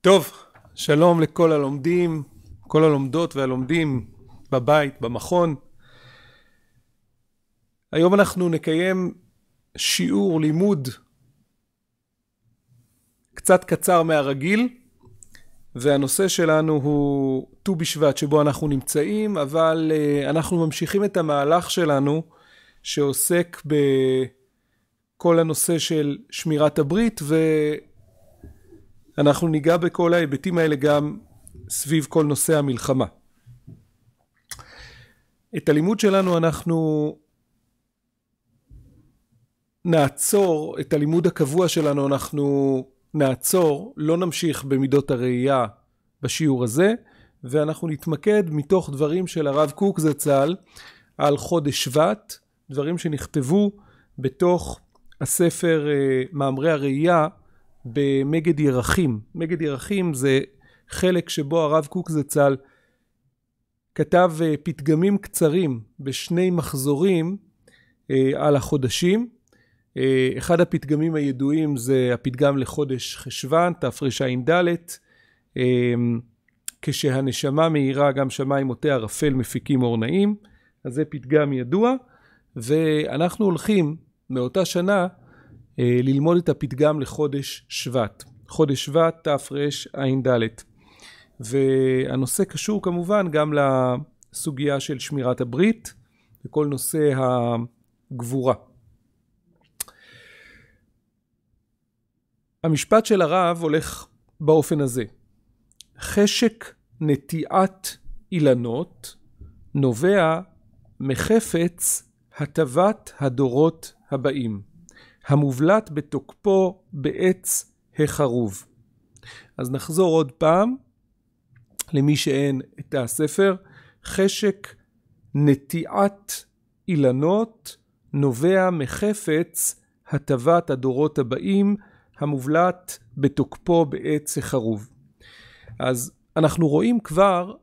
טוב, שלום לכל הלומדים, כל הלומדות והלומדים בבית, במכון. היום אנחנו נקיים שיעור לימוד קצת קצר מהרגיל, והנושא שלנו הוא ט"ו בשבט שבו אנחנו נמצאים, אבל אה, אנחנו ממשיכים את המהלך שלנו שעוסק בכל הנושא של שמירת הברית אנחנו ניגע בכל ההיבטים האלה גם סביב כל נושא המלחמה. את הלימוד שלנו אנחנו נעצור, את הלימוד הקבוע שלנו אנחנו נעצור, לא נמשיך במידות הראייה בשיעור הזה, ואנחנו נתמקד מתוך דברים של הרב קוק זצ"ל על חודש שבט, דברים שנכתבו בתוך הספר אה, מאמרי הראייה במגד ירחים. מגד ירחים זה חלק שבו הרב קוק זצ"ל כתב אה, פתגמים קצרים בשני מחזורים אה, על החודשים. אה, אחד הפתגמים הידועים זה הפתגם לחודש חשוון, תרע"ד, כשהנשמה מאירה גם שמיים עוטה ערפל מפיקים אור נעים, אז זה פתגם ידוע, ואנחנו הולכים מאותה שנה אה, ללמוד את הפתגם לחודש שבט, חודש שבט תרע"ד. והנושא קשור כמובן גם לסוגיה של שמירת הברית וכל נושא הגבורה. המשפט של הרב הולך באופן הזה: חשק נטיעת אילנות נובע מחפץ הטבת הדורות הבאים. המובלט בתוקפו בעץ החרוב. אז נחזור עוד פעם, למי שאין את הספר, חשק נטיעת אילנות נובע מחפץ הטבת הדורות הבאים המובלט בתוקפו בעץ החרוב. אז אנחנו רואים כבר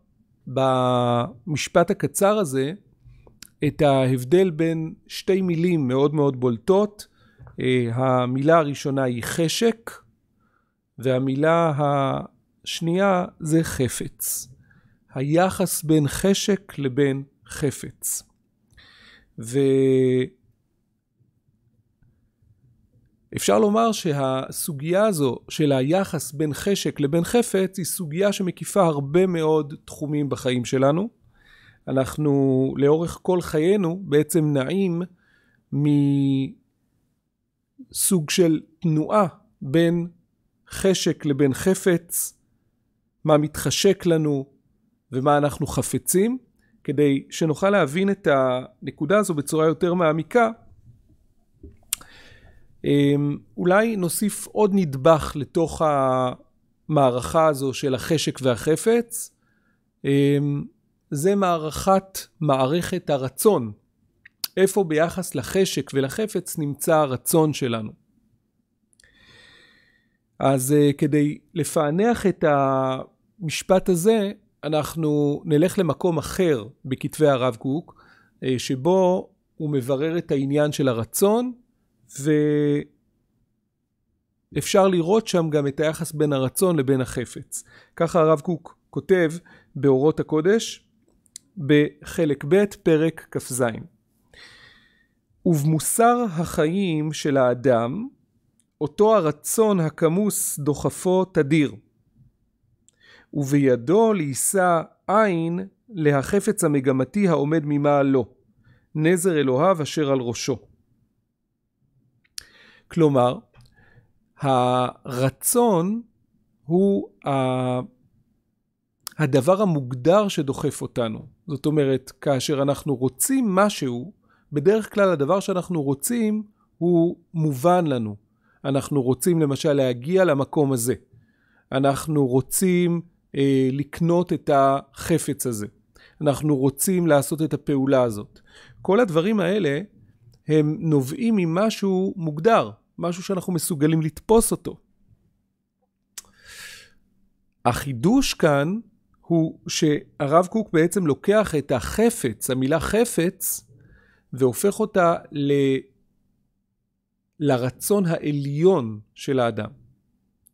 במשפט הקצר הזה את ההבדל בין שתי מילים מאוד מאוד בולטות אה, המילה הראשונה היא חשק, והמילה השנייה זה חפץ. היחס בין חשק לבין חפץ. ואפשר לומר שהסוגיה הזו של היחס בין חשק לבין חפץ היא סוגיה שמקיפה הרבה מאוד תחומים בחיים שלנו. אנחנו לאורך כל חיינו בעצם נעים מ... סוג של תנועה בין חשק לבין חפץ, מה מתחשק לנו ומה אנחנו חפצים. כדי שנוכל להבין את הנקודה הזו בצורה יותר מעמיקה, אמ, אולי נוסיף עוד נדבך לתוך המערכה הזו של החשק והחפץ. אמ, זה מערכת מערכת הרצון. איפה ביחס לחשק ולחפץ נמצא הרצון שלנו. אז אה, כדי לפענח את המשפט הזה, אנחנו נלך למקום אחר בכתבי הרב קוק, אה, שבו הוא מברר את העניין של הרצון, ואפשר לראות שם גם את היחס בין הרצון לבין החפץ. ככה הרב קוק כותב באורות הקודש, בחלק ב', פרק כ"ז. ובמוסר החיים של האדם, אותו הרצון הכמוס דוחפו תדיר. ובידו לישא עין להחפץ המגמתי העומד ממעלו, נזר אלוהיו אשר על ראשו. כלומר, הרצון הוא הדבר המוגדר שדוחף אותנו. זאת אומרת, כאשר אנחנו רוצים משהו, בדרך כלל הדבר שאנחנו רוצים הוא מובן לנו. אנחנו רוצים למשל להגיע למקום הזה. אנחנו רוצים אה, לקנות את החפץ הזה. אנחנו רוצים לעשות את הפעולה הזאת. כל הדברים האלה הם נובעים ממשהו מוגדר, משהו שאנחנו מסוגלים לתפוס אותו. החידוש כאן הוא שהרב קוק בעצם לוקח את החפץ, המילה חפץ, והופך אותה ל... לרצון העליון של האדם.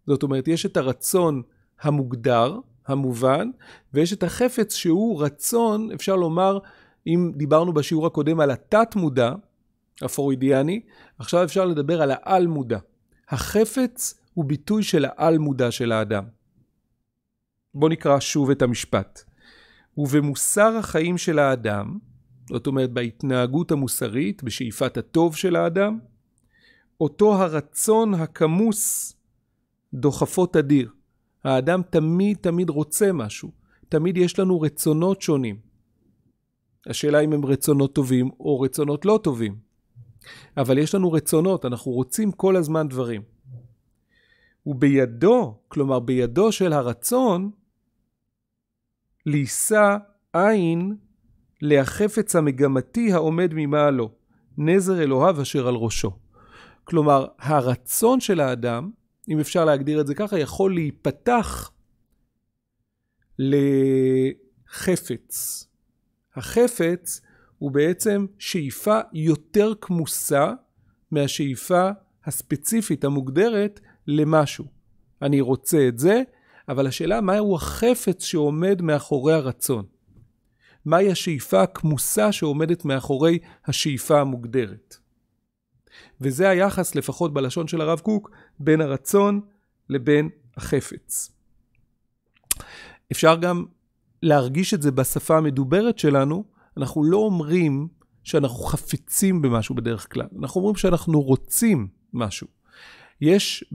זאת אומרת, יש את הרצון המוגדר, המובן, ויש את החפץ שהוא רצון, אפשר לומר, אם דיברנו בשיעור הקודם על התת-מודע, הפרוידיאני, עכשיו אפשר לדבר על העל-מודע. החפץ הוא ביטוי של העל-מודע של האדם. בואו נקרא שוב את המשפט. ובמוסר החיים של האדם, זאת אומרת בהתנהגות המוסרית, בשאיפת הטוב של האדם, אותו הרצון הכמוס דוחפות אדיר. האדם תמיד תמיד רוצה משהו, תמיד יש לנו רצונות שונים. השאלה אם הם רצונות טובים או רצונות לא טובים. אבל יש לנו רצונות, אנחנו רוצים כל הזמן דברים. ובידו, כלומר בידו של הרצון, לישא עין להחפץ המגמתי העומד ממעלו, נזר אלוהיו אשר על ראשו. כלומר, הרצון של האדם, אם אפשר להגדיר את זה ככה, יכול להיפתח לחפץ. החפץ הוא בעצם שאיפה יותר כמוסה מהשאיפה הספציפית המוגדרת למשהו. אני רוצה את זה, אבל השאלה מהו החפץ שעומד מאחורי הרצון. מהי השאיפה הכמוסה שעומדת מאחורי השאיפה המוגדרת. וזה היחס, לפחות בלשון של הרב קוק, בין הרצון לבין החפץ. אפשר גם להרגיש את זה בשפה המדוברת שלנו, אנחנו לא אומרים שאנחנו חפצים במשהו בדרך כלל, אנחנו אומרים שאנחנו רוצים משהו. יש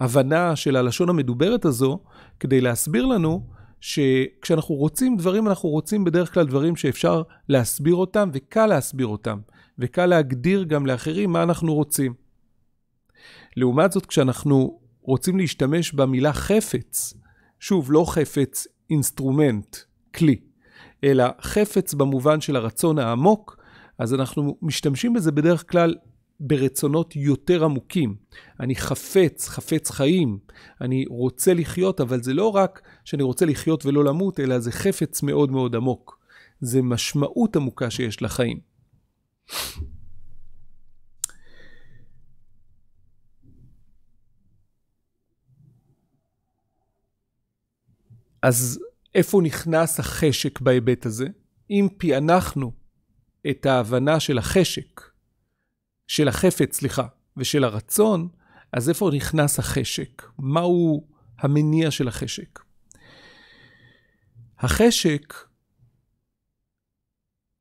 בהבנה של הלשון המדוברת הזו, כדי להסביר לנו שכשאנחנו רוצים דברים, אנחנו רוצים בדרך כלל דברים שאפשר להסביר אותם וקל להסביר אותם, וקל להגדיר גם לאחרים מה אנחנו רוצים. לעומת זאת, כשאנחנו רוצים להשתמש במילה חפץ, שוב, לא חפץ אינסטרומנט, כלי, אלא חפץ במובן של הרצון העמוק, אז אנחנו משתמשים בזה בדרך כלל ברצונות יותר עמוקים. אני חפץ, חפץ חיים, אני רוצה לחיות, אבל זה לא רק שאני רוצה לחיות ולא למות, אלא זה חפץ מאוד מאוד עמוק. זה משמעות עמוקה שיש לחיים. אז איפה נכנס החשק בהיבט הזה? אם פענחנו את ההבנה של החשק של החפץ, סליחה, ושל הרצון, אז איפה נכנס החשק? מהו המניע של החשק? החשק,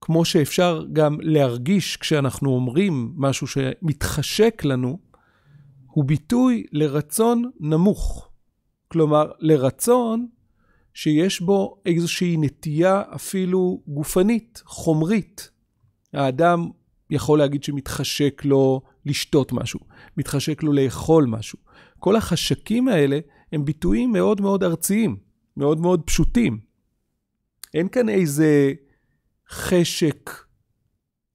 כמו שאפשר גם להרגיש כשאנחנו אומרים משהו שמתחשק לנו, הוא ביטוי לרצון נמוך. כלומר, לרצון שיש בו איזושהי נטייה אפילו גופנית, חומרית. האדם יכול להגיד שמתחשק לו לשתות משהו, מתחשק לו לאכול משהו. כל החשקים האלה הם ביטויים מאוד מאוד ארציים, מאוד מאוד פשוטים. אין כאן איזה חשק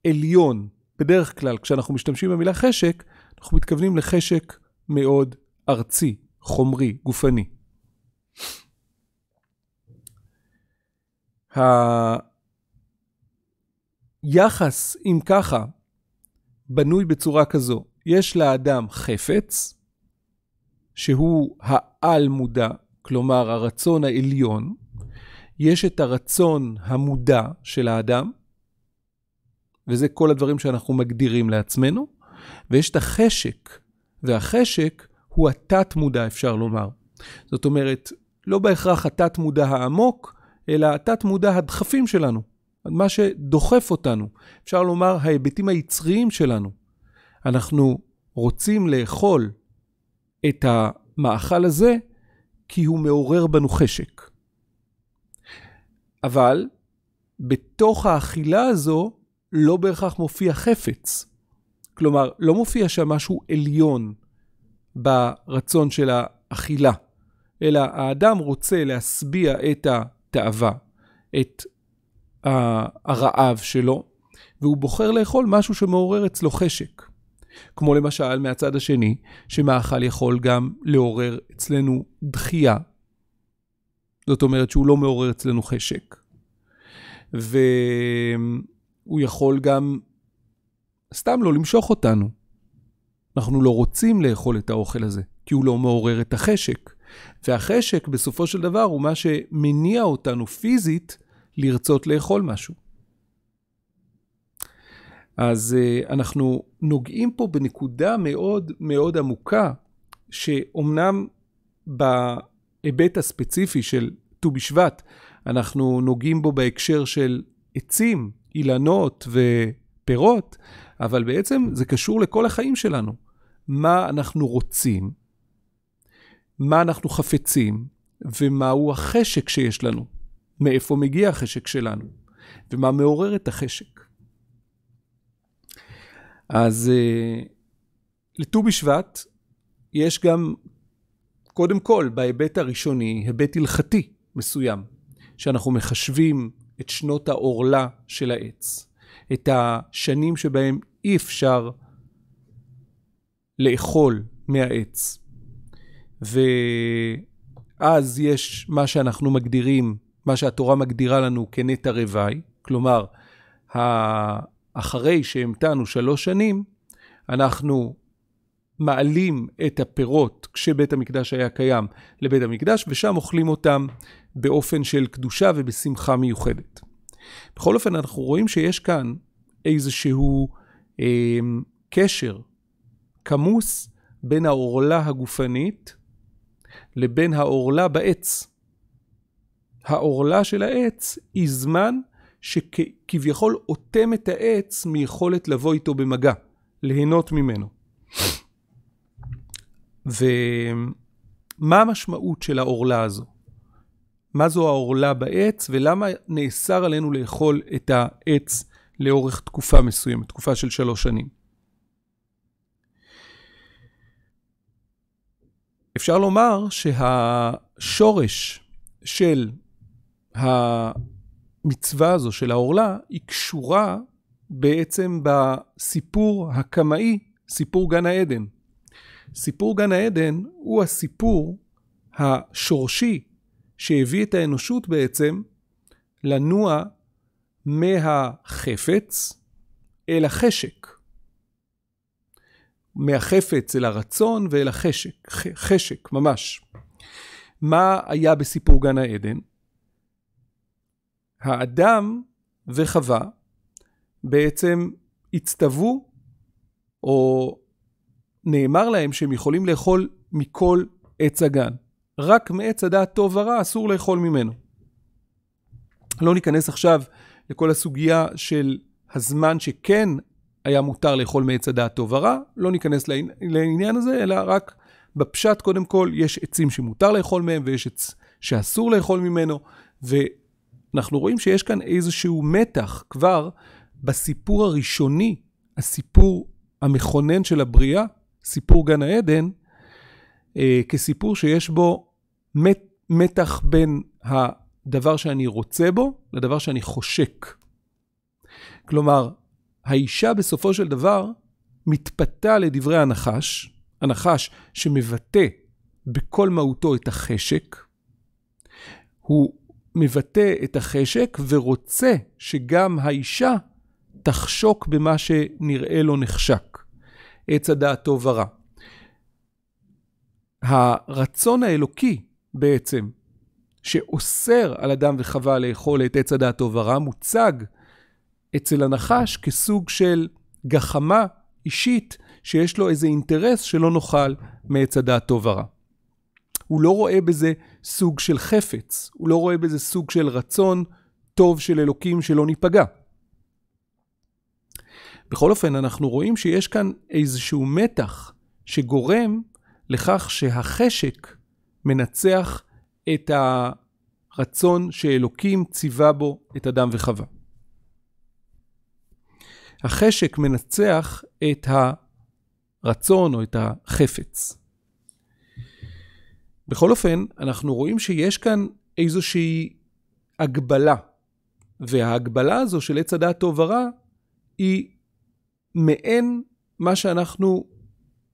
עליון. בדרך כלל, כשאנחנו משתמשים במילה חשק, אנחנו מתכוונים לחשק מאוד ארצי, חומרי, גופני. יחס, אם ככה, בנוי בצורה כזו. יש לאדם חפץ, שהוא העל-מודע, כלומר הרצון העליון. יש את הרצון המודע של האדם, וזה כל הדברים שאנחנו מגדירים לעצמנו, ויש את החשק, והחשק הוא התת-מודע, אפשר לומר. זאת אומרת, לא בהכרח התת-מודע העמוק, אלא התת-מודע הדחפים שלנו. מה שדוחף אותנו. אפשר לומר, ההיבטים היצריים שלנו. אנחנו רוצים לאכול את המאכל הזה, כי הוא מעורר בנו חשק. אבל בתוך האכילה הזו לא בהכרח מופיע חפץ. כלומר, לא מופיע שם משהו עליון ברצון של האכילה, אלא האדם רוצה להשביע את התאווה, את הרעב שלו, והוא בוחר לאכול משהו שמעורר אצלו חשק. כמו למשל מהצד השני, שמאכל יכול גם לעורר אצלנו דחייה. זאת אומרת שהוא לא מעורר אצלנו חשק. והוא יכול גם סתם לא למשוך אותנו. אנחנו לא רוצים לאכול את האוכל הזה, כי הוא לא מעורר את החשק. והחשק בסופו של דבר הוא מה שמניע אותנו פיזית לרצות לאכול משהו. אז אה, אנחנו נוגעים פה בנקודה מאוד מאוד עמוקה, שאומנם בהיבט הספציפי של ט"ו בשבט, אנחנו נוגעים בו בהקשר של עצים, אילנות ופירות, אבל בעצם זה קשור לכל החיים שלנו. מה אנחנו רוצים, מה אנחנו חפצים, ומהו החשק שיש לנו. מאיפה מגיע החשק שלנו, ומה מעורר את החשק. אז אה, לט"ו בשבט יש גם, קודם כל, בהיבט הראשוני, היבט הלכתי מסוים, שאנחנו מחשבים את שנות העורלה של העץ, את השנים שבהם אי אפשר לאכול מהעץ. ואז יש מה שאנחנו מגדירים מה שהתורה מגדירה לנו כנטע רוואי, כלומר, אחרי שהמתנו שלוש שנים, אנחנו מעלים את הפירות כשבית המקדש היה קיים לבית המקדש, ושם אוכלים אותם באופן של קדושה ובשמחה מיוחדת. בכל אופן, אנחנו רואים שיש כאן איזשהו אה, קשר כמוס בין העורלה הגופנית לבין העורלה בעץ. העורלה של העץ היא זמן שכביכול אוטם את העץ מיכולת לבוא איתו במגע, ליהנות ממנו. ומה המשמעות של העורלה הזו? מה זו העורלה בעץ ולמה נאסר עלינו לאכול את העץ לאורך תקופה מסוימת, תקופה של שלוש שנים. אפשר לומר שהשורש של המצווה הזו של העורלה היא קשורה בעצם בסיפור הקמאי, סיפור גן העדן. סיפור גן העדן הוא הסיפור השורשי שהביא את האנושות בעצם לנוע מהחפץ אל החשק. מהחפץ אל הרצון ואל החשק, חשק ממש. מה היה בסיפור גן העדן? האדם וחווה בעצם הצטוו, או נאמר להם שהם יכולים לאכול מכל עץ הגן. רק מעץ הדעת טוב ורע אסור לאכול ממנו. לא ניכנס עכשיו לכל הסוגיה של הזמן שכן היה מותר לאכול מעץ הדעת טוב ורע, לא ניכנס לעניין הזה, אלא רק בפשט קודם כל, יש עצים שמותר לאכול מהם ויש עץ שאסור לאכול ממנו, אנחנו רואים שיש כאן איזשהו מתח כבר בסיפור הראשוני, הסיפור המכונן של הבריאה, סיפור גן העדן, אה, כסיפור שיש בו מת, מתח בין הדבר שאני רוצה בו לדבר שאני חושק. כלומר, האישה בסופו של דבר מתפתה לדברי הנחש, הנחש שמבטא בכל מהותו את החשק. הוא מבטא את החשק ורוצה שגם האישה תחשוק במה שנראה לו נחשק. עץ הדעת טוב ורע. הרצון האלוקי בעצם, שאוסר על אדם וחווה לאכול את עץ הדעת טוב ורע, מוצג אצל הנחש כסוג של גחמה אישית שיש לו איזה אינטרס שלא נאכל מעץ הדעת טוב ורע. הוא לא רואה בזה סוג של חפץ, הוא לא רואה בזה סוג של רצון טוב של אלוקים שלא ניפגע. בכל אופן, אנחנו רואים שיש כאן איזשהו מתח שגורם לכך שהחשק מנצח את הרצון שאלוקים ציווה בו את אדם וחווה. החשק מנצח את הרצון או את החפץ. בכל אופן, אנחנו רואים שיש כאן איזושהי הגבלה, וההגבלה הזו של עץ הדעת טוב ורע היא מעין מה שאנחנו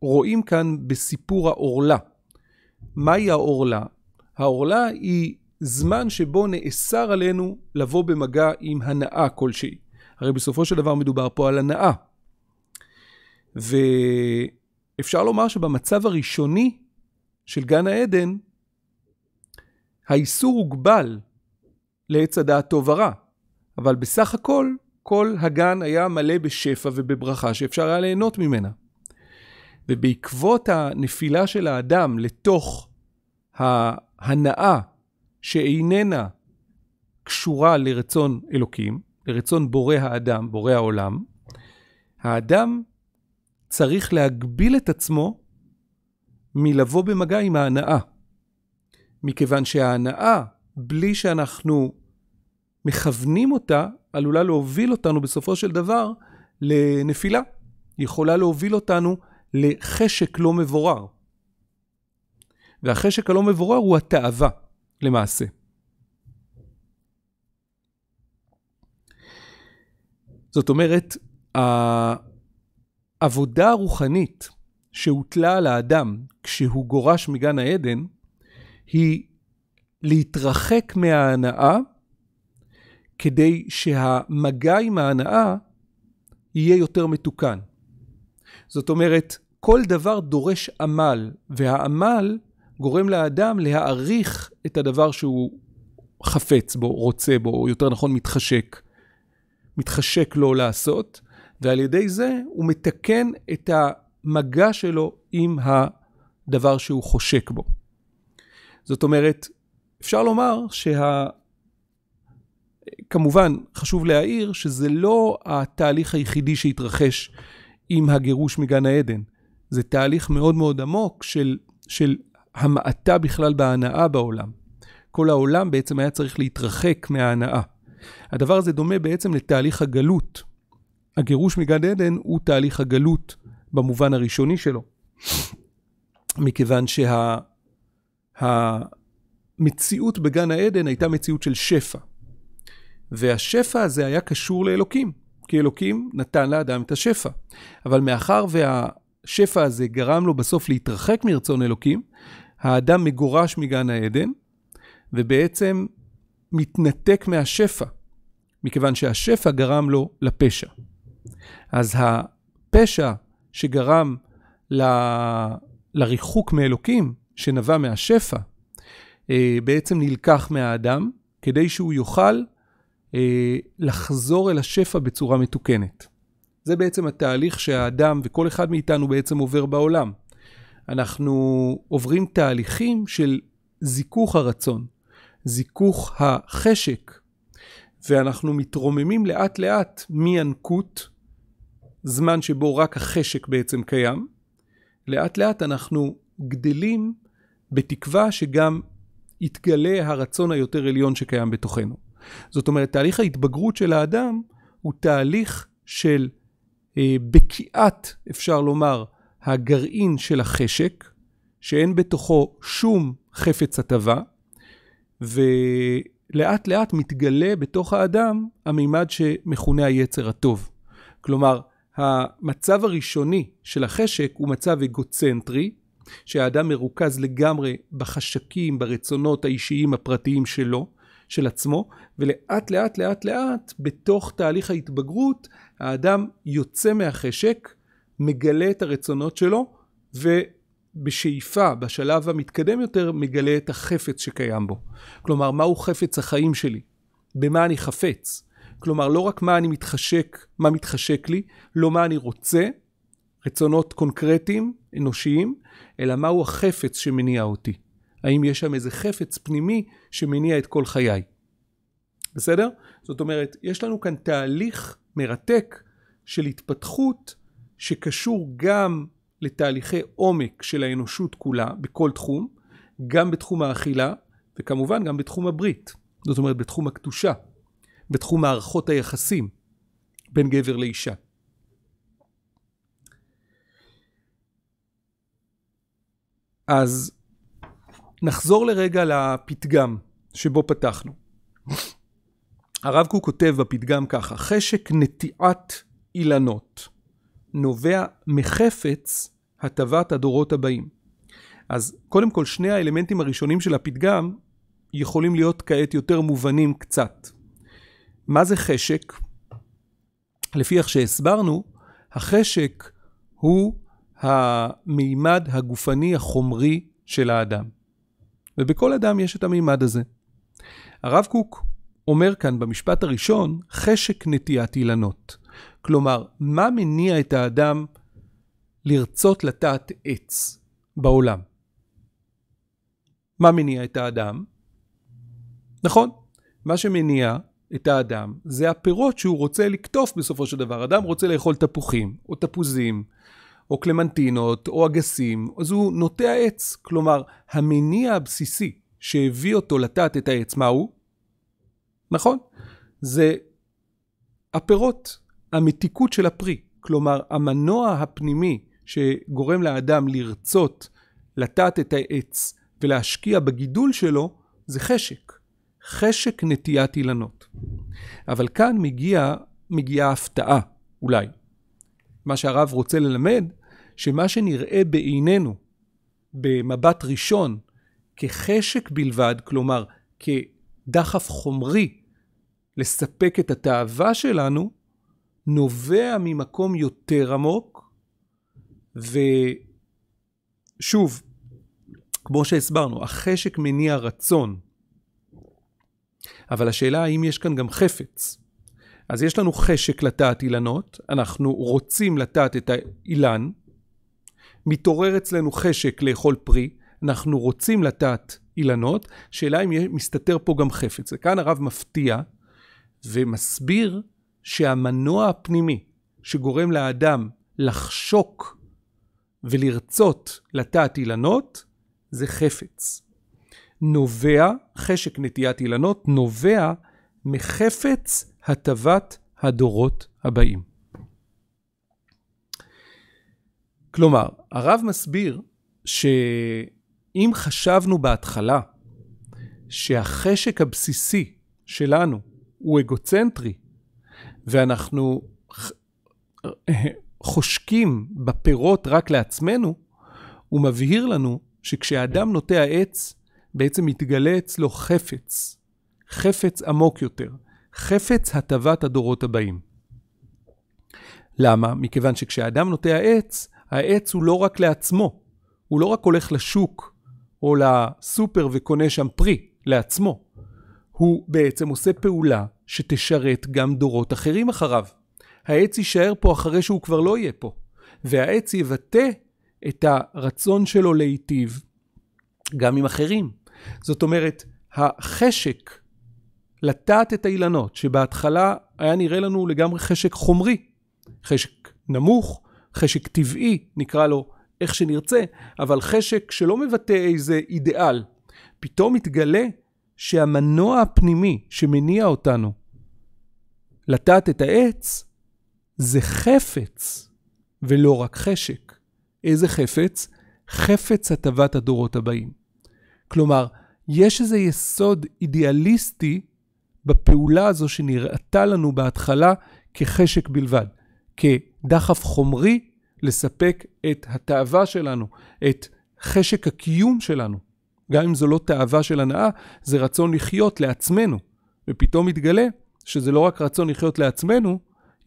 רואים כאן בסיפור העורלה. מהי העורלה? העורלה היא זמן שבו נאסר עלינו לבוא במגע עם הנאה כלשהי. הרי בסופו של דבר מדובר פה על הנאה. ואפשר לומר שבמצב הראשוני של גן העדן, האיסור הוגבל לעץ הדעת טוב ורע, אבל בסך הכל, כל הגן היה מלא בשפע ובברכה שאפשר היה ליהנות ממנה. ובעקבות הנפילה של האדם לתוך ההנאה שאיננה קשורה לרצון אלוקים, לרצון בורא האדם, בורא העולם, האדם צריך להגביל את עצמו מלבוא במגע עם ההנאה. מכיוון שההנאה, בלי שאנחנו מכוונים אותה, עלולה להוביל אותנו בסופו של דבר לנפילה. יכולה להוביל אותנו לחשק לא מבורר. והחשק הלא מבורר הוא התאווה, למעשה. זאת אומרת, העבודה הרוחנית, שהוטלה על האדם כשהוא גורש מגן העדן, היא להתרחק מההנאה כדי שהמגע עם ההנאה יהיה יותר מתוקן. זאת אומרת, כל דבר דורש עמל, והעמל גורם לאדם להעריך את הדבר שהוא חפץ בו, רוצה בו, או יותר נכון מתחשק, מתחשק לו לעשות, ועל ידי זה הוא מתקן את ה... המגע שלו עם הדבר שהוא חושק בו. זאת אומרת, אפשר לומר שה... כמובן, חשוב להעיר שזה לא התהליך היחידי שהתרחש עם הגירוש מגן העדן. זה תהליך מאוד מאוד עמוק של, של המעטה בכלל בהנאה בעולם. כל העולם בעצם היה צריך להתרחק מההנאה. הדבר הזה דומה בעצם לתהליך הגלות. הגירוש מגן עדן הוא תהליך הגלות במובן הראשוני שלו. מכיוון שהמציאות שה, בגן העדן הייתה מציאות של שפע. והשפע הזה היה קשור לאלוקים, כי אלוקים נתן לאדם את השפע. אבל מאחר והשפע הזה גרם לו בסוף להתרחק מרצון אלוקים, האדם מגורש מגן העדן, ובעצם מתנתק מהשפע, מכיוון שהשפע גרם לו לפשע. אז הפשע שגרם ל... לריחוק מאלוקים, שנבע מהשפע, אה, בעצם נלקח מהאדם, כדי שהוא יוכל אה, לחזור אל השפע בצורה מתוקנת. זה בעצם התהליך שהאדם וכל אחד מאיתנו בעצם עובר בעולם. אנחנו עוברים תהליכים של זיכוך הרצון, זיכוך החשק, ואנחנו מתרוממים לאט לאט מינקות זמן שבו רק החשק בעצם קיים, לאט לאט אנחנו גדלים בתקווה שגם יתגלה הרצון היותר עליון שקיים בתוכנו. זאת אומרת, תהליך ההתבגרות של האדם הוא תהליך של אה, בקיעת, אפשר לומר, הגרעין של החשק, שאין בתוכו שום חפץ הטבה, ולאט לאט מתגלה בתוך האדם המימד שמכונה היצר הטוב. כלומר, המצב הראשוני של החשק הוא מצב אגוצנטרי, שהאדם מרוכז לגמרי בחשקים, ברצונות האישיים הפרטיים שלו, של עצמו, ולאט לאט לאט לאט בתוך תהליך ההתבגרות האדם יוצא מהחשק, מגלה את הרצונות שלו, בשאיפה, בשלב המתקדם יותר, מגלה את החפץ שקיים בו. כלומר, מהו חפץ החיים שלי? במה אני חפץ? כלומר, לא רק מה אני מתחשק, מה מתחשק לי, לא מה אני רוצה, רצונות קונקרטיים, אנושיים, אלא מהו החפץ שמניע אותי. האם יש שם איזה חפץ פנימי שמניע את כל חיי. בסדר? זאת אומרת, יש לנו כאן תהליך מרתק של התפתחות שקשור גם לתהליכי עומק של האנושות כולה בכל תחום, גם בתחום האכילה וכמובן גם בתחום הברית, זאת אומרת בתחום הקדושה. בתחום מערכות היחסים בין גבר לאישה. אז נחזור לרגע לפתגם שבו פתחנו. הרב קוק כותב בפתגם ככה, חשק נטיעת אילנות נובע מחפץ הטבת הדורות הבאים. אז קודם כל שני האלמנטים הראשונים של הפתגם יכולים להיות כעת יותר מובנים קצת. מה זה חשק? לפי איך שהסברנו, החשק הוא המימד הגופני החומרי של האדם. ובכל אדם יש את המימד הזה. הרב קוק אומר כאן במשפט הראשון, חשק נטיית אילנות. כלומר, מה מניע את האדם לרצות לטעת עץ בעולם? מה מניע את האדם? נכון, מה שמניע את האדם, זה הפירות שהוא רוצה לקטוף בסופו של דבר. אדם רוצה לאכול תפוחים, או תפוזים, או קלמנטינות, או אגסים, אז הוא נוטע עץ. כלומר, המניע הבסיסי שהביא אותו לטעת את העץ, מה הוא? נכון, זה הפירות, המתיקות של הפרי. כלומר, המנוע הפנימי שגורם לאדם לרצות לטעת את העץ ולהשקיע בגידול שלו, זה חשק. חשק נטיית אילנות. אבל כאן מגיע, מגיעה הפתעה, אולי. מה שהרב רוצה ללמד, שמה שנראה בעינינו, במבט ראשון, כחשק בלבד, כלומר, כדחף חומרי לספק את התאווה שלנו, נובע ממקום יותר עמוק, ושוב, כמו שהסברנו, החשק מניע רצון. אבל השאלה האם יש כאן גם חפץ. אז יש לנו חשק לטעת אילנות, אנחנו רוצים לטעת את האילן, מתעורר אצלנו חשק לאכול פרי, אנחנו רוצים לטעת אילנות, שאלה אם מסתתר פה גם חפץ. וכאן הרב מפתיע ומסביר שהמנוע הפנימי שגורם לאדם לחשוק ולרצות לטעת אילנות זה חפץ. נובע, חשק נטיית אילנות, נובע מחפץ הטבת הדורות הבאים. כלומר, הרב מסביר שאם חשבנו בהתחלה שהחשק הבסיסי שלנו הוא אגוצנטרי, ואנחנו חושקים בפירות רק לעצמנו, הוא מבהיר לנו שכשאדם נוטע עץ, בעצם מתגלה אצלו חפץ, חפץ עמוק יותר, חפץ הטבת הדורות הבאים. למה? מכיוון שכשאדם נוטע עץ, העץ הוא לא רק לעצמו, הוא לא רק הולך לשוק או לסופר וקונה שם פרי לעצמו, הוא בעצם עושה פעולה שתשרת גם דורות אחרים אחריו. העץ יישאר פה אחרי שהוא כבר לא יהיה פה, והעץ יבטא את הרצון שלו להיטיב גם עם אחרים, זאת אומרת, החשק לטעת את האילנות, שבהתחלה היה נראה לנו לגמרי חשק חומרי, חשק נמוך, חשק טבעי, נקרא לו איך שנרצה, אבל חשק שלא מבטא איזה אידיאל, פתאום מתגלה שהמנוע הפנימי שמניע אותנו לטעת את העץ, זה חפץ, ולא רק חשק. איזה חפץ? חפץ הטבת הדורות הבאים. כלומר, יש איזה יסוד אידיאליסטי בפעולה הזו שנראתה לנו בהתחלה כחשק בלבד, כדחף חומרי לספק את התאווה שלנו, את חשק הקיום שלנו. גם אם זו לא תאווה של הנאה, זה רצון לחיות לעצמנו. ופתאום מתגלה שזה לא רק רצון לחיות לעצמנו,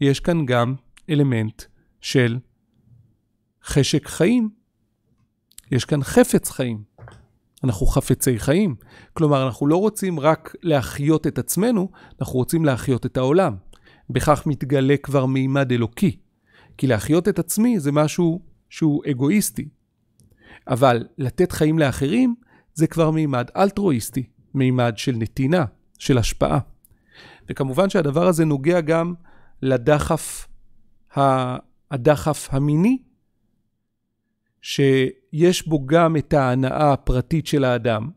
יש כאן גם אלמנט של חשק חיים. יש כאן חפץ חיים. אנחנו חפצי חיים. כלומר, אנחנו לא רוצים רק להחיות את עצמנו, אנחנו רוצים להחיות את העולם. בכך מתגלה כבר מימד אלוקי. כי להחיות את עצמי זה משהו שהוא אגואיסטי. אבל לתת חיים לאחרים זה כבר מימד אלטרואיסטי, מימד של נתינה, של השפעה. וכמובן שהדבר הזה נוגע גם לדחף, הדחף המיני שיש בו גם את ההנאה הפרטית של האדם,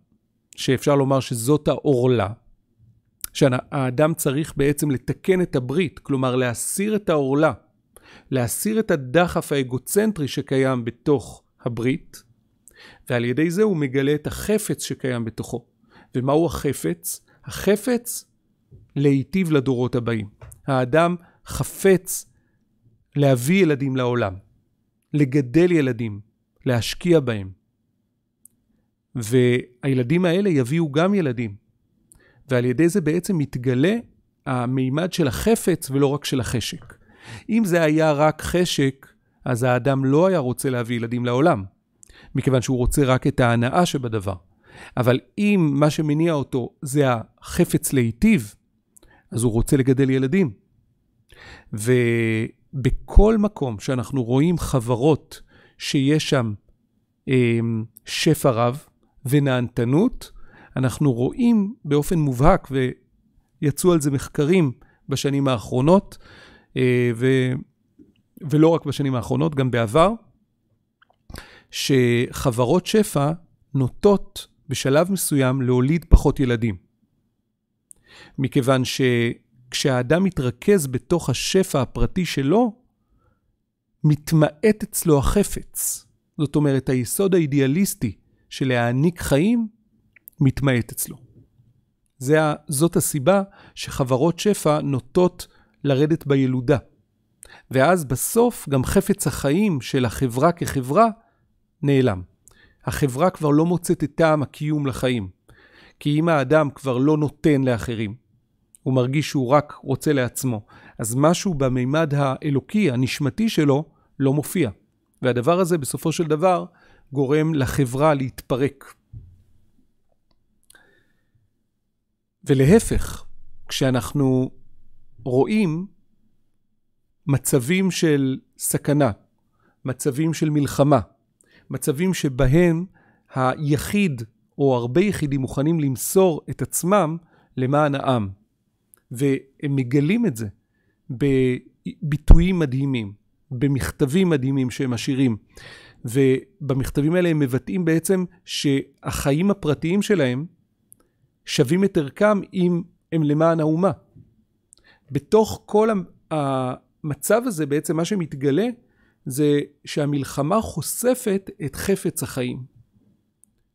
שאפשר לומר שזאת העורלה, שהאדם צריך בעצם לתקן את הברית, כלומר להסיר את העורלה, להסיר את הדחף האגוצנטרי שקיים בתוך הברית, ועל ידי זה הוא מגלה את החפץ שקיים בתוכו. ומהו החפץ? החפץ להיטיב לדורות הבאים. האדם חפץ להביא ילדים לעולם, לגדל ילדים, להשקיע בהם. והילדים האלה יביאו גם ילדים. ועל ידי זה בעצם מתגלה המימד של החפץ ולא רק של החשק. אם זה היה רק חשק, אז האדם לא היה רוצה להביא ילדים לעולם, מכיוון שהוא רוצה רק את ההנאה שבדבר. אבל אם מה שמניע אותו זה החפץ להיטיב, אז הוא רוצה לגדל ילדים. ובכל מקום שאנחנו רואים חברות שיש שם אה, אמ, שפע רב ונענתנות. אנחנו רואים באופן מובהק, ויצאו על זה מחקרים בשנים האחרונות, אה, ו, ולא רק בשנים האחרונות, גם בעבר, שחברות שפע נוטות בשלב מסוים להוליד פחות ילדים. מכיוון שכשהאדם מתרכז בתוך השפע הפרטי שלו, מתמעט אצלו החפץ. זאת אומרת, היסוד האידיאליסטי של להעניק חיים מתמעט אצלו. זה, זאת הסיבה שחברות שפע נוטות לרדת בילודה. ואז בסוף גם חפץ החיים של החברה כחברה נעלם. החברה כבר לא מוצאת את טעם הקיום לחיים. כי אם האדם כבר לא נותן לאחרים, הוא מרגיש שהוא רק רוצה לעצמו, אז משהו במימד האלוקי, הנשמתי שלו, לא מופיע. והדבר הזה בסופו של דבר גורם לחברה להתפרק. ולהפך, כשאנחנו רואים מצבים של סכנה, מצבים של מלחמה, מצבים שבהם היחיד או הרבה יחידים מוכנים למסור את עצמם למען העם. והם מגלים את זה בביטויים מדהימים. במכתבים מדהימים שהם עשירים. ובמכתבים האלה הם מבטאים בעצם שהחיים הפרטיים שלהם שווים את ערכם אם הם למען האומה. בתוך כל המצב הזה בעצם מה שמתגלה זה שהמלחמה חושפת את חפץ החיים.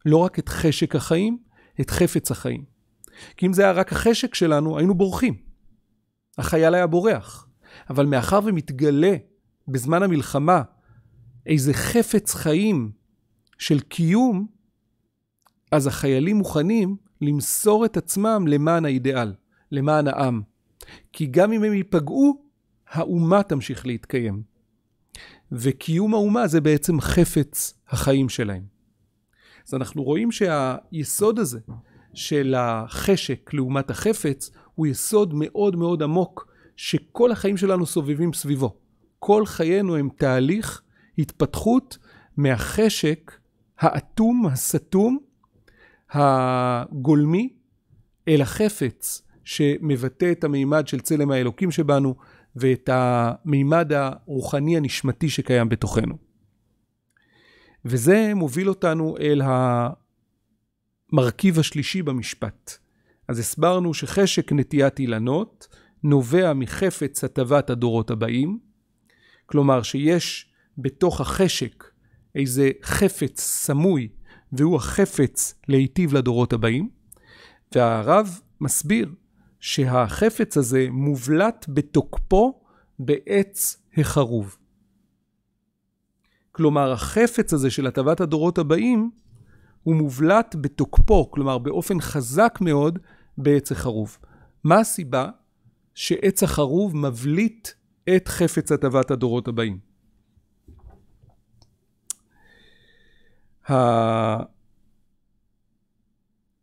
לא רק את חשק החיים, את חפץ החיים. כי אם זה היה רק החשק שלנו, היינו בורחים. החייל היה בורח. אבל מאחר ומתגלה בזמן המלחמה איזה חפץ חיים של קיום, אז החיילים מוכנים למסור את עצמם למען האידיאל, למען העם. כי גם אם הם ייפגעו, האומה תמשיך להתקיים. וקיום האומה זה בעצם חפץ החיים שלהם. אז אנחנו רואים שהיסוד הזה של החשק לעומת החפץ הוא יסוד מאוד מאוד עמוק שכל החיים שלנו סובבים סביבו. כל חיינו הם תהליך התפתחות מהחשק האטום, הסתום, הגולמי, אל החפץ שמבטא את המימד של צלם האלוקים שבנו ואת המימד הרוחני הנשמתי שקיים בתוכנו. וזה מוביל אותנו אל המרכיב השלישי במשפט. אז הסברנו שחשק נטיית אילנות נובע מחפץ הטבת הדורות הבאים, כלומר שיש בתוך החשק איזה חפץ סמוי, והוא החפץ להיטיב לדורות הבאים. והרב מסביר שהחפץ הזה מובלט בתוקפו בעץ החרוב. כלומר, החפץ הזה של הטבת הדורות הבאים, הוא מובלט בתוקפו, כלומר באופן חזק מאוד, בעץ החרוב. מה הסיבה שעץ החרוב מבליט את חפץ הטבת הדורות הבאים.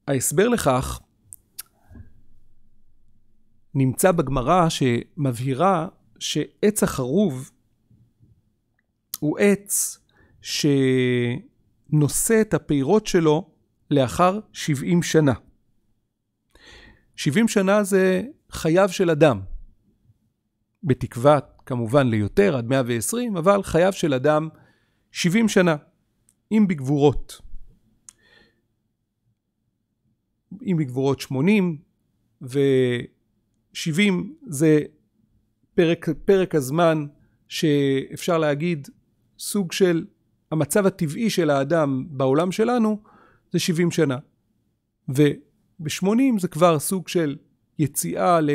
ההסבר לכך נמצא בגמרא שמבהירה שעץ החרוב הוא עץ שנושא את הפירות שלו לאחר 70 שנה. 70 שנה זה חייו של אדם. בתקווה כמובן ליותר, עד 120, אבל חייו של אדם 70 שנה, אם בגבורות. אם בגבורות 80 ו-70 זה פרק, פרק הזמן שאפשר להגיד סוג של המצב הטבעי של האדם בעולם שלנו זה 70 שנה. וב-80 זה כבר סוג של יציאה ל...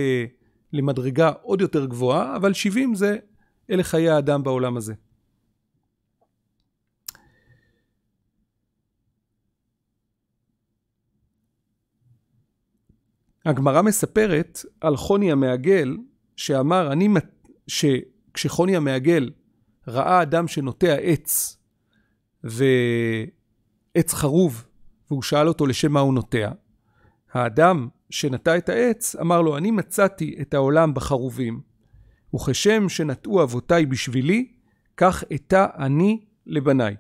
למדרגה עוד יותר גבוהה, אבל 70 זה אלה חיי האדם בעולם הזה. הגמרא מספרת על חוני המעגל שאמר אני שכשחוני המעגל ראה אדם שנוטע עץ ועץ חרוב והוא שאל אותו לשם מה הוא נוטע האדם שנטע את העץ, אמר לו, אני מצאתי את העולם בחרובים, וכשם שנטעו אבותיי בשבילי, כך אתה אני לבניי.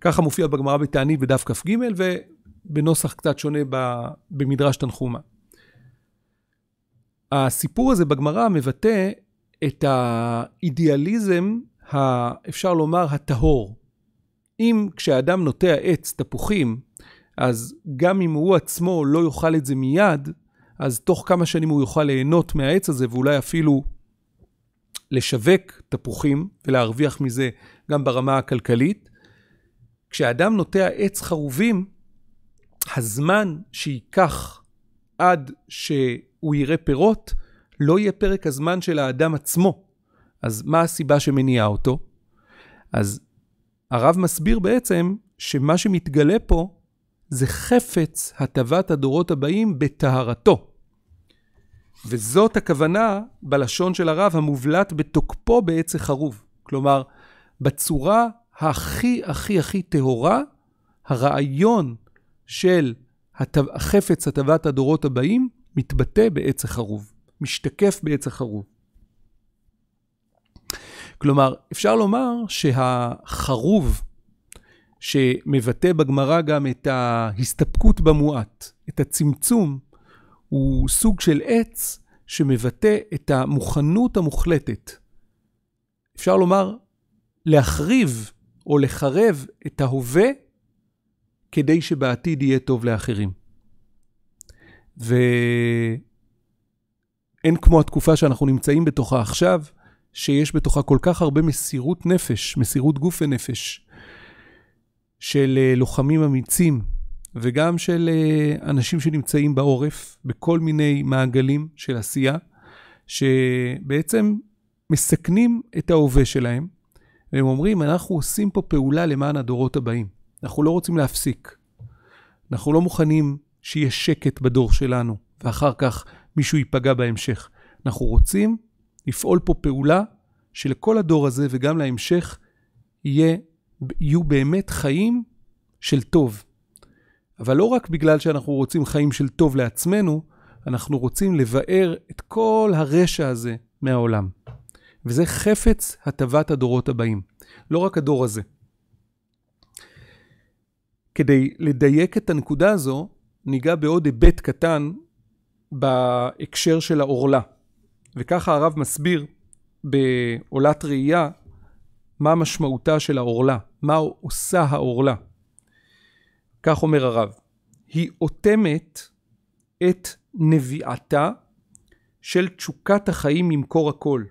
ככה מופיע בגמרא בתענית בדף כ"ג, ובנוסח קצת שונה במדרש תנחומה. הסיפור הזה בגמרא מבטא את האידיאליזם, אפשר לומר, הטהור. אם כשאדם נוטע עץ תפוחים, אז גם אם הוא עצמו לא יאכל את זה מיד, אז תוך כמה שנים הוא יוכל ליהנות מהעץ הזה, ואולי אפילו לשווק תפוחים ולהרוויח מזה גם ברמה הכלכלית. כשאדם נוטע עץ חרובים, הזמן שייקח עד שהוא יראה פירות, לא יהיה פרק הזמן של האדם עצמו. אז מה הסיבה שמניעה אותו? אז הרב מסביר בעצם שמה שמתגלה פה זה חפץ הטבת הדורות הבאים בטהרתו. וזאת הכוונה בלשון של הרב המובלט בתוקפו בעץ החרוב. כלומר, בצורה הכי הכי הכי טהורה, הרעיון של חפץ הטבת הדורות הבאים מתבטא בעץ החרוב, משתקף בעץ החרוב. כלומר, אפשר לומר שהחרוב שמבטא בגמרא גם את ההסתפקות במועט, את הצמצום, הוא סוג של עץ שמבטא את המוכנות המוחלטת. אפשר לומר, להחריב או לחרב את ההווה כדי שבעתיד יהיה טוב לאחרים. ואין כמו התקופה שאנחנו נמצאים בתוכה עכשיו, שיש בתוכה כל כך הרבה מסירות נפש, מסירות גוף ונפש. של אה, לוחמים אמיצים וגם של אה, אנשים שנמצאים בעורף בכל מיני מעגלים של עשייה, שבעצם מסכנים את ההווה שלהם, והם אומרים, אנחנו עושים פה פעולה למען הדורות הבאים. אנחנו לא רוצים להפסיק. אנחנו לא מוכנים שיהיה שקט בדור שלנו, ואחר כך מישהו ייפגע בהמשך. אנחנו רוצים לפעול פה פעולה שלכל הדור הזה וגם להמשך יהיה יהיו באמת חיים של טוב. אבל לא רק בגלל שאנחנו רוצים חיים של טוב לעצמנו, אנחנו רוצים לבאר את כל הרשע הזה מהעולם. וזה חפץ הטבת הדורות הבאים, לא רק הדור הזה. כדי לדייק את הנקודה הזו, ניגע בעוד היבט קטן בהקשר של העורלה. וככה הרב מסביר בעולת ראייה מה משמעותה של העורלה, מה עושה העורלה. כך אומר הרב, היא אוטמת את נביעתה של תשוקת החיים ממקור הכל,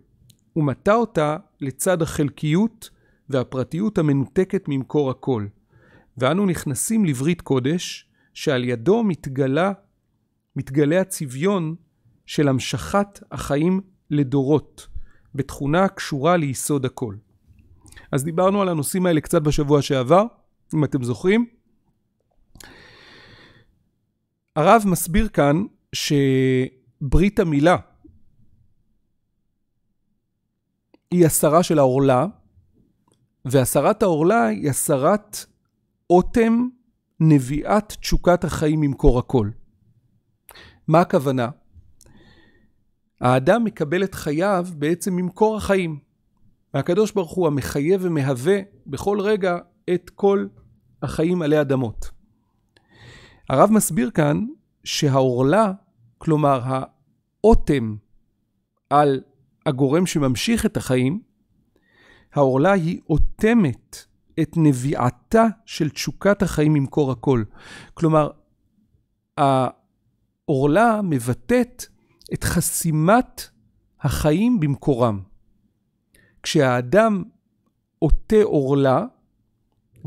ומטה אותה לצד החלקיות והפרטיות המנותקת ממקור הכל. ואנו נכנסים לברית קודש, שעל ידו מתגלה, מתגלה הצביון של המשכת החיים לדורות, בתכונה הקשורה ליסוד הכל. אז דיברנו על הנושאים האלה קצת בשבוע שעבר, אם אתם זוכרים. הרב מסביר כאן שברית המילה היא הסרה של העורלה, והסרת העורלה היא הסרת אוטם נביאת תשוקת החיים ממקור הכל. מה הכוונה? האדם מקבל את חייו בעצם ממקור החיים. והקדוש ברוך הוא המחייב ומהווה בכל רגע את כל החיים עלי אדמות. הרב מסביר כאן שהעורלה, כלומר האוטם על הגורם שממשיך את החיים, העורלה היא אוטמת את נביעתה של תשוקת החיים ממקור הכל. כלומר, העורלה מבטאת את חסימת החיים במקורם. כשהאדם עוטה עורלה,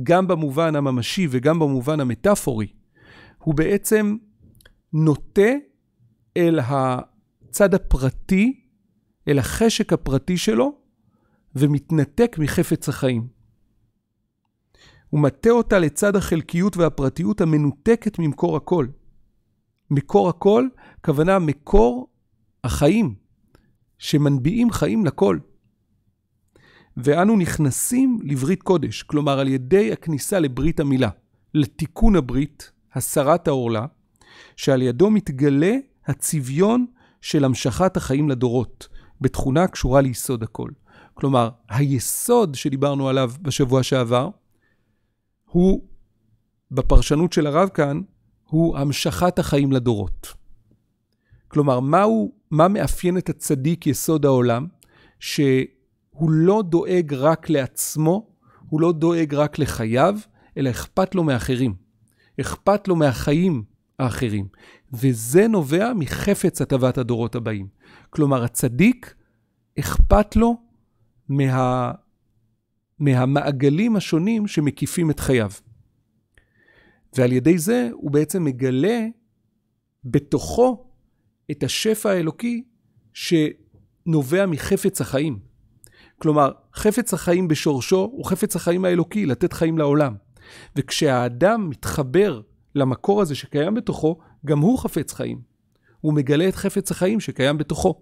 גם במובן הממשי וגם במובן המטאפורי, הוא בעצם נוטה אל הצד הפרטי, אל החשק הפרטי שלו, ומתנתק מחפץ החיים. הוא מטה אותה לצד החלקיות והפרטיות המנותקת ממקור הכל. מקור הכל, כוונה מקור החיים, שמנביעים חיים לכל. ואנו נכנסים לברית קודש, כלומר על ידי הכניסה לברית המילה, לתיקון הברית, הסרת העורלה, שעל ידו מתגלה הצביון של המשכת החיים לדורות, בתכונה הקשורה ליסוד הכל. כלומר, היסוד שדיברנו עליו בשבוע שעבר, הוא, בפרשנות של הרב כאן, הוא המשכת החיים לדורות. כלומר, הוא, מה מאפיין את הצדיק יסוד העולם, ש... הוא לא דואג רק לעצמו, הוא לא דואג רק לחייו, אלא אכפת לו מאחרים. אכפת לו מהחיים האחרים. וזה נובע מחפץ הטבת הדורות הבאים. כלומר, הצדיק, אכפת לו מה... מהמעגלים השונים שמקיפים את חייו. ועל ידי זה הוא בעצם מגלה בתוכו את השפע האלוקי שנובע מחפץ החיים. כלומר, חפץ החיים בשורשו הוא חפץ החיים האלוקי, לתת חיים לעולם. וכשהאדם מתחבר למקור הזה שקיים בתוכו, גם הוא חפץ חיים. הוא מגלה את חפץ החיים שקיים בתוכו.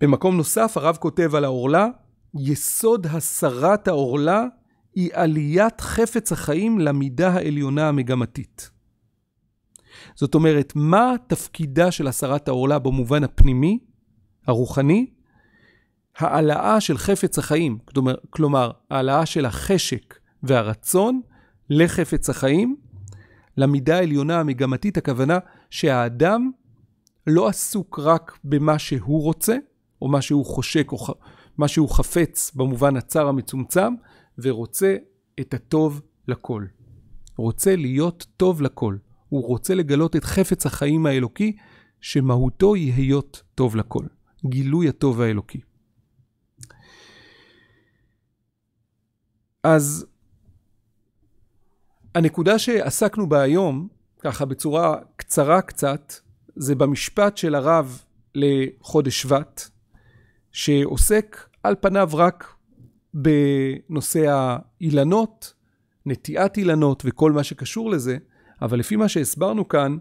במקום נוסף, הרב כותב על העורלה, יסוד הסרת העורלה היא עליית חפץ החיים למידה העליונה המגמתית. זאת אומרת, מה תפקידה של הסרת העורלה במובן הפנימי, הרוחני? העלאה של חפץ החיים, כלומר, כלומר העלאה של החשק והרצון לחפץ החיים, למידה העליונה המגמתית הכוונה שהאדם לא עסוק רק במה שהוא רוצה, או מה שהוא חושק, או מה שהוא חפץ במובן הצר המצומצם, ורוצה את הטוב לכל. רוצה להיות טוב לכל. הוא רוצה לגלות את חפץ החיים האלוקי, שמהותו היא היות טוב לכל. גילוי הטוב האלוקי. אז הנקודה שעסקנו בה היום, ככה בצורה קצרה קצת, זה במשפט של הרב לחודש שבט, שעוסק על פניו רק בנושא האילנות, נטיעת אילנות וכל מה שקשור לזה, אבל לפי מה שהסברנו כאן,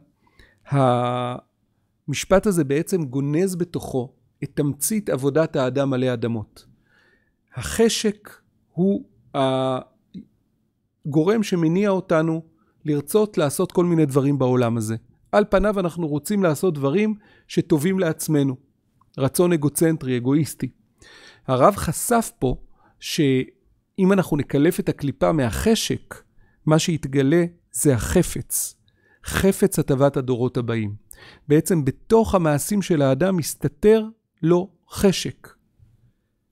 המשפט הזה בעצם גונז בתוכו את תמצית עבודת האדם עלי אדמות. החשק הוא הגורם שמניע אותנו לרצות לעשות כל מיני דברים בעולם הזה. על פניו אנחנו רוצים לעשות דברים שטובים לעצמנו. רצון אגוצנטרי, אגואיסטי. הרב חשף פה שאם אנחנו נקלף את הקליפה מהחשק, מה שיתגלה זה החפץ. חפץ הטבת הדורות הבאים. בעצם בתוך המעשים של האדם מסתתר לו חשק.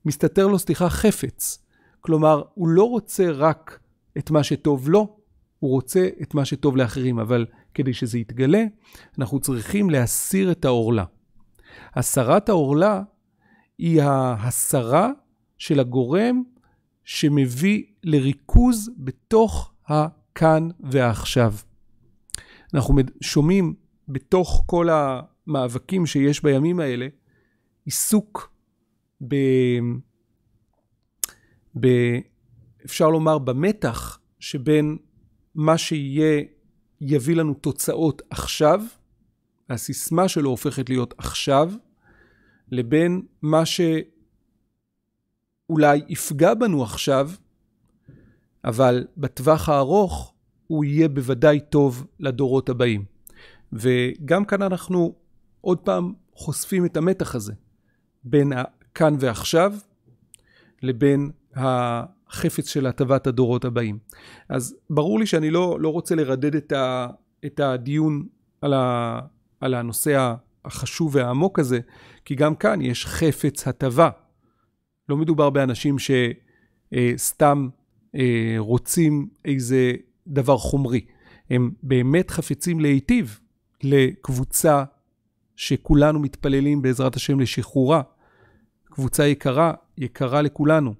מסתתר לו, סליחה, חפץ. כלומר, הוא לא רוצה רק את מה שטוב לו, הוא רוצה את מה שטוב לאחרים, אבל כדי שזה יתגלה, אנחנו צריכים להסיר את העורלה. הסרת העורלה היא ההסרה של הגורם שמביא לריכוז בתוך הכאן והעכשיו. אנחנו שומעים בתוך כל המאבקים שיש בימים האלה, עיסוק ב... ב, אפשר לומר, במתח שבין מה שיהיה, יביא לנו תוצאות עכשיו, הסיסמה שלו הופכת להיות עכשיו, לבין מה שאולי יפגע בנו עכשיו, אבל בטווח הארוך הוא יהיה בוודאי טוב לדורות הבאים. וגם כאן אנחנו עוד פעם חושפים את המתח הזה בין הכאן ועכשיו לבין החפץ של הטבת הדורות הבאים. אז ברור לי שאני לא, לא רוצה לרדד את, ה, את הדיון על, ה, על הנושא החשוב והעמוק הזה, כי גם כאן יש חפץ הטבה. לא מדובר באנשים שסתם אה, אה, רוצים איזה דבר חומרי. הם באמת חפצים להיטיב לקבוצה שכולנו מתפללים בעזרת השם לשחרורה. קבוצה יקרה, יקרה לכולנו.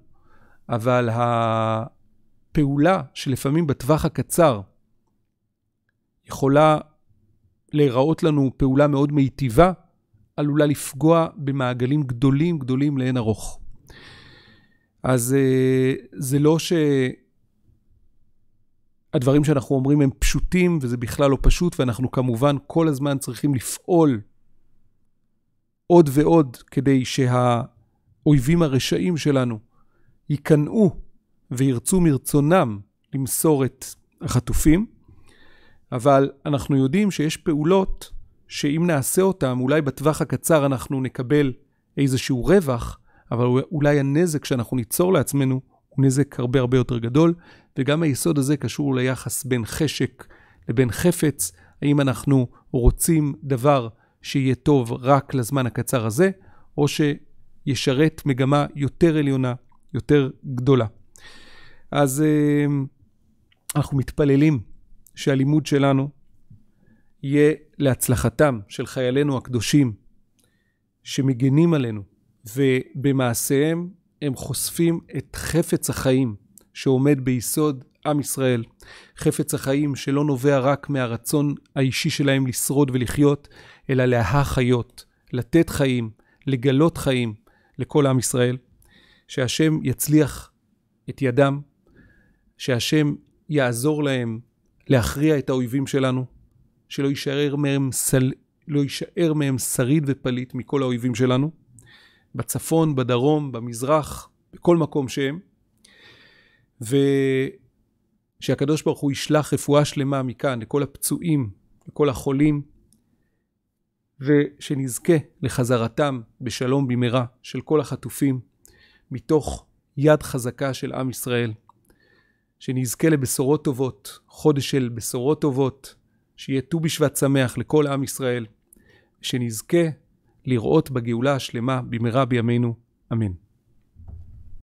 אבל הפעולה שלפעמים בטווח הקצר יכולה להיראות לנו פעולה מאוד מיטיבה, עלולה לפגוע במעגלים גדולים גדולים לאין ארוך. אז אה, זה לא שהדברים שאנחנו אומרים הם פשוטים, וזה בכלל לא פשוט, ואנחנו כמובן כל הזמן צריכים לפעול עוד ועוד כדי שהאויבים הרשעים שלנו ייכנעו וירצו מרצונם למסור את החטופים, אבל אנחנו יודעים שיש פעולות שאם נעשה אותן, אולי בטווח הקצר אנחנו נקבל איזשהו רווח, אבל אולי הנזק שאנחנו ניצור לעצמנו הוא נזק הרבה הרבה יותר גדול, וגם היסוד הזה קשור ליחס בין חשק לבין חפץ, האם אנחנו רוצים דבר שיהיה טוב רק לזמן הקצר הזה, או שישרת מגמה יותר עליונה יותר גדולה. אז אה, אנחנו מתפללים שהלימוד שלנו יהיה להצלחתם של חיילינו הקדושים שמגנים עלינו, ובמעשיהם הם חושפים את חפץ החיים שעומד ביסוד עם ישראל. חפץ החיים שלא נובע רק מהרצון האישי שלהם לשרוד ולחיות, אלא להחיות, לתת חיים, לגלות חיים לכל עם ישראל. שהשם יצליח את ידם, שהשם יעזור להם להכריע את האויבים שלנו, שלא יישאר מהם, סל... לא יישאר מהם שריד ופליט מכל האויבים שלנו, בצפון, בדרום, במזרח, בכל מקום שהם, ושהקדוש ברוך הוא ישלח רפואה שלמה מכאן לכל הפצועים, לכל החולים, ושנזכה לחזרתם בשלום במהרה של כל החטופים. מתוך יד חזקה של עם ישראל. שנזכה לבשורות טובות, חודש של בשורות טובות, שיהיה ט"ו בשבט שמח לכל עם ישראל, שנזכה לראות בגאולה השלמה במהרה בימינו, אמן.